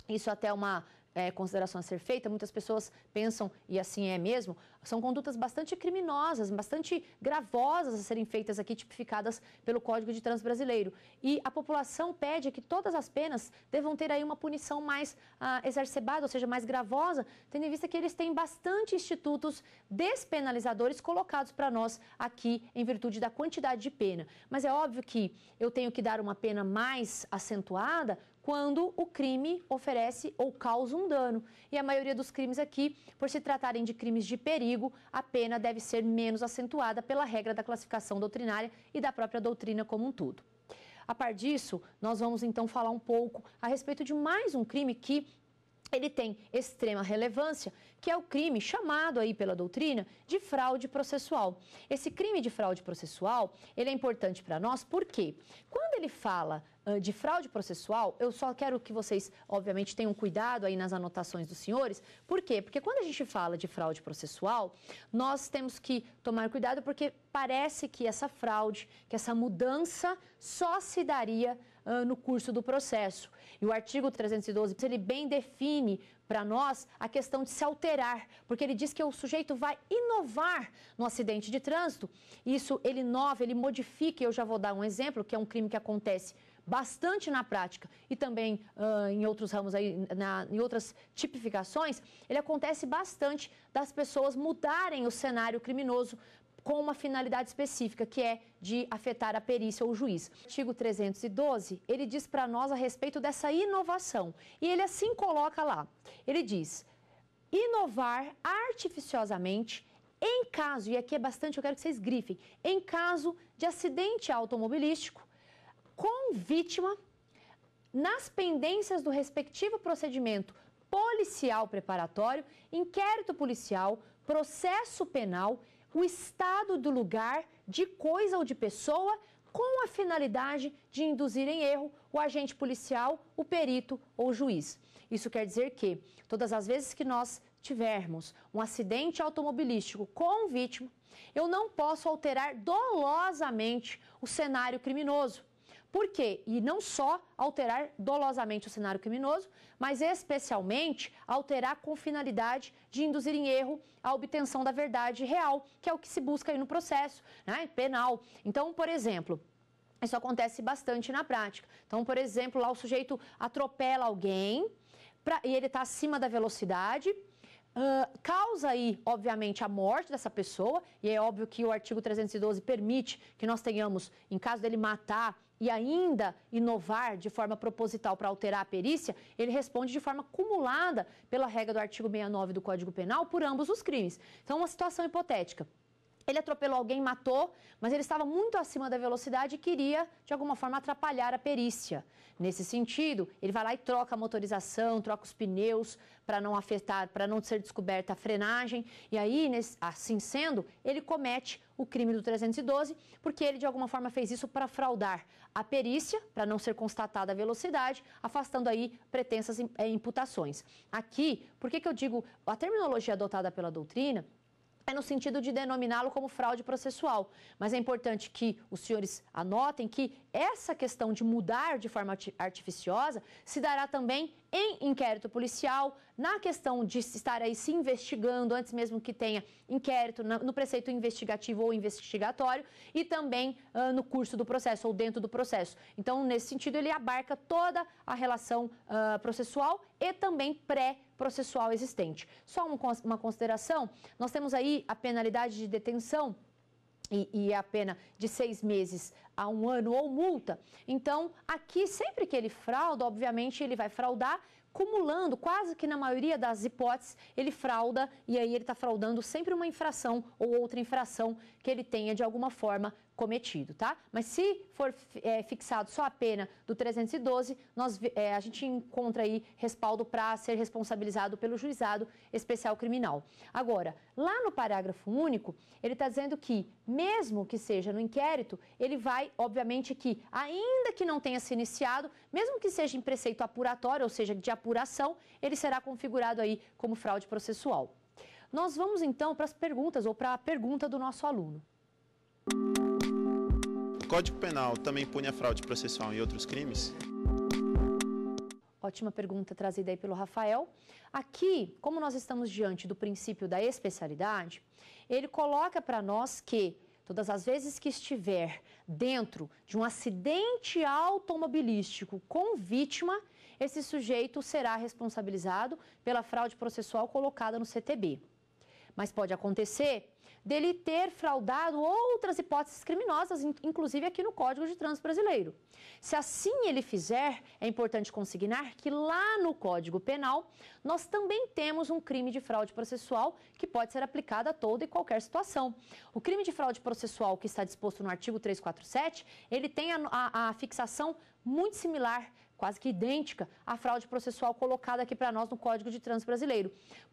isso até uma é, consideração a ser feita. Muitas pessoas pensam, e assim é mesmo, são condutas bastante criminosas, bastante gravosas a serem feitas aqui, tipificadas pelo Código de Trânsito Brasileiro. E a população pede que todas as penas devam ter aí uma punição mais ah, exacerbada, ou seja, mais gravosa, tendo em vista que eles têm bastante institutos despenalizadores colocados para nós aqui em virtude da quantidade de pena. Mas é óbvio que eu tenho que dar uma pena mais acentuada quando o crime oferece ou causa um dano. E a maioria dos crimes aqui, por se tratarem de crimes de perigo, perigo, a pena deve ser menos acentuada pela regra da classificação doutrinária e da própria doutrina como um todo. A par disso, nós vamos então falar um pouco a respeito de mais um crime que ele tem extrema relevância, que é o crime chamado aí pela doutrina de fraude processual. Esse crime de fraude processual, ele é importante para nós porque quando ele fala de fraude processual, eu só quero que vocês, obviamente, tenham cuidado aí nas anotações dos senhores. Por quê? Porque quando a gente fala de fraude processual, nós temos que tomar cuidado porque parece que essa fraude, que essa mudança só se daria uh, no curso do processo. E o artigo 312, ele bem define para nós a questão de se alterar, porque ele diz que o sujeito vai inovar no acidente de trânsito. Isso ele inova, ele modifica, e eu já vou dar um exemplo, que é um crime que acontece bastante na prática e também uh, em outros ramos aí, na, em outras tipificações, ele acontece bastante das pessoas mudarem o cenário criminoso com uma finalidade específica, que é de afetar a perícia ou o juiz. O artigo 312, ele diz para nós a respeito dessa inovação. E ele assim coloca lá. Ele diz: inovar artificiosamente em caso, e aqui é bastante, eu quero que vocês grifem, em caso de acidente automobilístico com vítima nas pendências do respectivo procedimento policial preparatório, inquérito policial, processo penal, o estado do lugar, de coisa ou de pessoa, com a finalidade de induzir em erro o agente policial, o perito ou o juiz. Isso quer dizer que, todas as vezes que nós tivermos um acidente automobilístico com vítima, eu não posso alterar dolosamente o cenário criminoso por quê? E não só alterar dolosamente o cenário criminoso, mas especialmente alterar com finalidade de induzir em erro a obtenção da verdade real, que é o que se busca aí no processo né, penal. Então, por exemplo. Isso acontece bastante na prática. Então, por exemplo, lá o sujeito atropela alguém pra, e ele está acima da velocidade. Uh, causa aí, obviamente, a morte dessa pessoa, e é óbvio que o artigo 312 permite que nós tenhamos, em caso dele matar e ainda inovar de forma proposital para alterar a perícia, ele responde de forma cumulada pela regra do artigo 69 do Código Penal por ambos os crimes. Então, uma situação hipotética. Ele atropelou alguém, matou, mas ele estava muito acima da velocidade e queria, de alguma forma, atrapalhar a perícia. Nesse sentido, ele vai lá e troca a motorização, troca os pneus para não afetar, para não ser descoberta a frenagem. E aí, assim sendo, ele comete o crime do 312, porque ele, de alguma forma, fez isso para fraudar a perícia, para não ser constatada a velocidade, afastando aí pretensas eh, imputações. Aqui, por que, que eu digo a terminologia adotada pela doutrina? é no sentido de denominá-lo como fraude processual. Mas é importante que os senhores anotem que essa questão de mudar de forma artificiosa se dará também em inquérito policial, na questão de estar aí se investigando antes mesmo que tenha inquérito no preceito investigativo ou investigatório e também ah, no curso do processo ou dentro do processo. Então, nesse sentido, ele abarca toda a relação ah, processual e também pré-processual existente. Só uma consideração: nós temos aí a penalidade de detenção e, e, é a pena de seis meses a um ano ou multa. Então, aqui, sempre que ele frauda, obviamente, ele vai fraudar cumulando, quase que na maioria das hipóteses, ele frauda e aí ele está fraudando sempre uma infração ou outra infração que ele tenha de alguma forma cometido, tá? Mas se for é, fixado só a pena do 312, nós, é, a gente encontra aí respaldo para ser responsabilizado pelo juizado especial criminal. Agora, lá no parágrafo único, ele está dizendo que, mesmo que seja no inquérito, ele vai, obviamente, que ainda que não tenha se iniciado, mesmo que seja em preceito apuratório, ou seja, de apuração, ele será configurado aí como fraude processual. Nós vamos então para as perguntas ou para a pergunta do nosso aluno. Código Penal também pune a fraude processual e outros crimes? Ótima pergunta trazida aí pelo Rafael. Aqui, como nós estamos diante do princípio da especialidade, ele coloca para nós que todas as vezes que estiver dentro de um acidente automobilístico com vítima, esse sujeito será responsabilizado pela fraude processual colocada no CTB. Mas pode acontecer dele ter fraudado outras hipóteses criminosas, inclusive aqui no Código de Trânsito Brasileiro. Se assim ele fizer, é importante consignar que lá no Código Penal nós também temos um crime de fraude processual que pode ser aplicado a toda e qualquer situação. O crime de fraude processual que está disposto no artigo 347, ele tem a, a, a fixação muito similar quase que idêntica à fraude processual colocada aqui para nós no Código de Trânsito Brasileiro.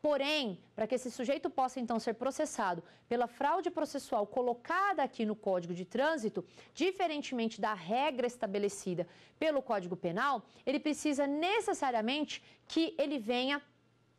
Porém, para que esse sujeito possa então ser processado pela fraude processual colocada aqui no Código de Trânsito, diferentemente da regra estabelecida pelo Código Penal, ele precisa necessariamente que ele venha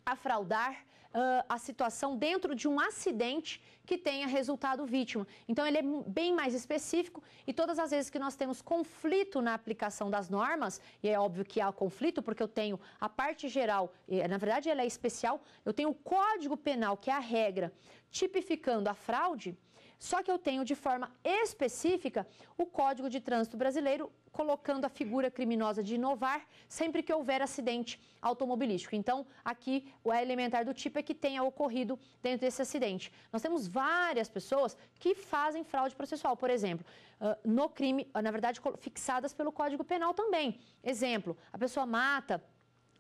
a fraudar uh, a situação dentro de um acidente que tenha resultado vítima. Então, ele é bem mais específico e todas as vezes que nós temos conflito na aplicação das normas, e é óbvio que há conflito, porque eu tenho a parte geral, na verdade ela é especial, eu tenho o Código Penal, que é a regra tipificando a fraude só que eu tenho de forma específica o Código de Trânsito Brasileiro colocando a figura criminosa de inovar sempre que houver acidente automobilístico. Então, aqui, o elementar do tipo é que tenha ocorrido dentro desse acidente. Nós temos várias pessoas que fazem fraude processual, por exemplo, ah, no crime, ah, na verdade, fixadas pelo Código Penal também. Exemplo, a pessoa mata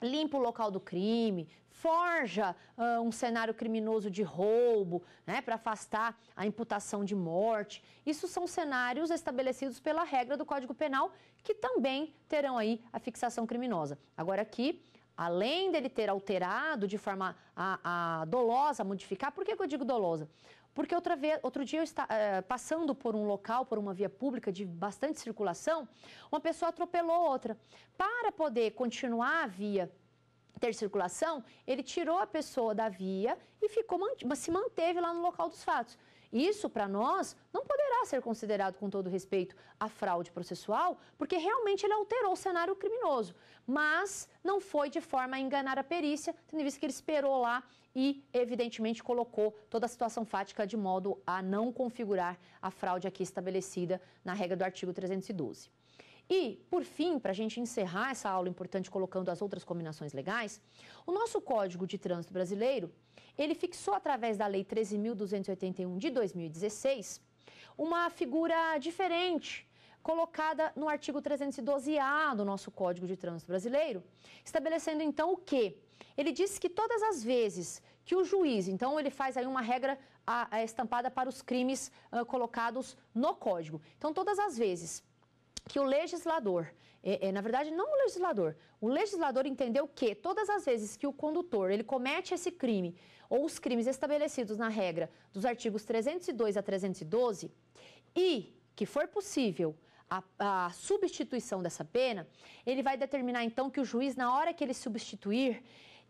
limpa o local do crime, forja uh, um cenário criminoso de roubo, né, para afastar a imputação de morte. Isso são cenários estabelecidos pela regra do Código Penal que também terão aí a fixação criminosa. Agora aqui, além dele ter alterado de forma a, a dolosa, modificar, por que, que eu digo dolosa? Porque outra vez, outro dia eu estava é, eh, passando por um local, por uma via pública de bastante circulação, uma pessoa atropelou outra. Para poder continuar a via ter circulação, ele tirou a pessoa da via e ficou, mas se manteve lá no local dos fatos. Isso, para nós, não poderá ser considerado, com todo respeito, a fraude processual, porque realmente ele alterou o cenário criminoso, mas não foi de forma a enganar a perícia, tendo visto que ele esperou lá e, evidentemente, colocou toda a situação fática de modo a não configurar a fraude aqui estabelecida na regra do artigo 312. E, por fim, para a gente encerrar essa aula importante colocando as outras combinações legais, o nosso Código de Trânsito Brasileiro, ele fixou através da Lei 13.281 de 2016 uma figura diferente colocada no artigo 312A do nosso Código de Trânsito Brasileiro, estabelecendo então o quê? Ele diz que todas as vezes que o juiz, então ele faz aí uma regra estampada para os crimes colocados no código. Então todas as vezes que o legislador, é, é, na verdade não o legislador, o legislador entendeu que todas as vezes que o condutor ele comete esse crime ou os crimes estabelecidos na regra dos artigos 302 a 312 e que for possível a, a substituição dessa pena, ele vai determinar então que o juiz na hora que ele substituir,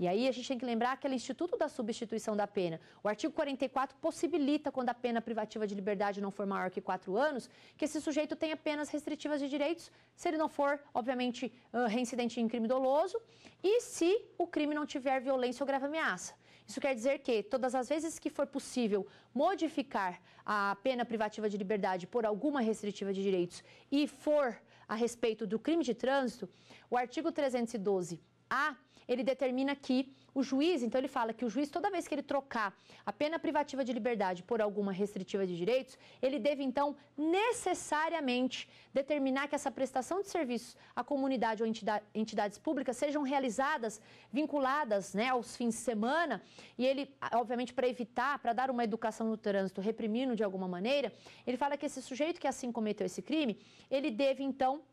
e aí a gente tem que lembrar aquele é instituto da substituição da pena. O artigo 44 possibilita, quando a pena privativa de liberdade não for maior que quatro anos, que esse sujeito tenha penas restritivas de direitos, se ele não for, obviamente, reincidente em crime doloso, e se o crime não tiver violência ou grave ameaça. Isso quer dizer que, todas as vezes que for possível modificar a pena privativa de liberdade por alguma restritiva de direitos e for a respeito do crime de trânsito, o artigo 312-A ele determina que o juiz, então ele fala que o juiz, toda vez que ele trocar a pena privativa de liberdade por alguma restritiva de direitos, ele deve então necessariamente determinar que essa prestação de serviços à comunidade ou entidades públicas sejam realizadas vinculadas né, aos fins de semana. E ele, obviamente, para evitar, para dar uma educação no trânsito, reprimindo de alguma maneira, ele fala que esse sujeito que assim cometeu esse crime, ele deve então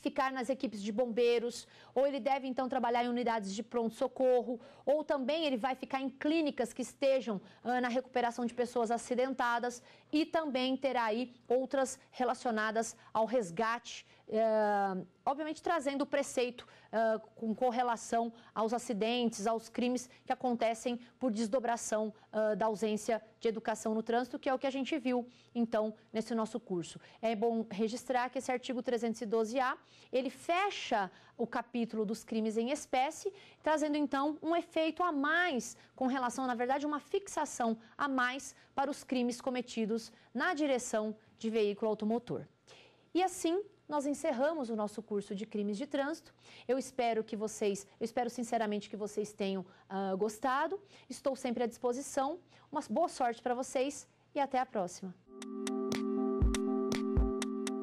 ficar nas equipes de bombeiros, ou ele deve então trabalhar em unidades de pronto-socorro, ou também ele vai ficar em clínicas que estejam ah, na recuperação de pessoas acidentadas e também terá aí outras relacionadas ao resgate, eh, obviamente trazendo o preceito eh, com correlação aos acidentes, aos crimes que acontecem por desdobração eh, da ausência de educação no trânsito, que é o que a gente viu, então, nesse nosso curso. É bom registrar que esse artigo 312-A, ele fecha o capítulo dos crimes em espécie, trazendo então um efeito a mais com relação, na verdade, uma fixação a mais para os crimes cometidos na direção de veículo automotor. E assim, nós encerramos o nosso curso de crimes de trânsito. Eu espero que vocês, eu espero sinceramente que vocês tenham uh, gostado. Estou sempre à disposição. Uma boa sorte para vocês e até a próxima.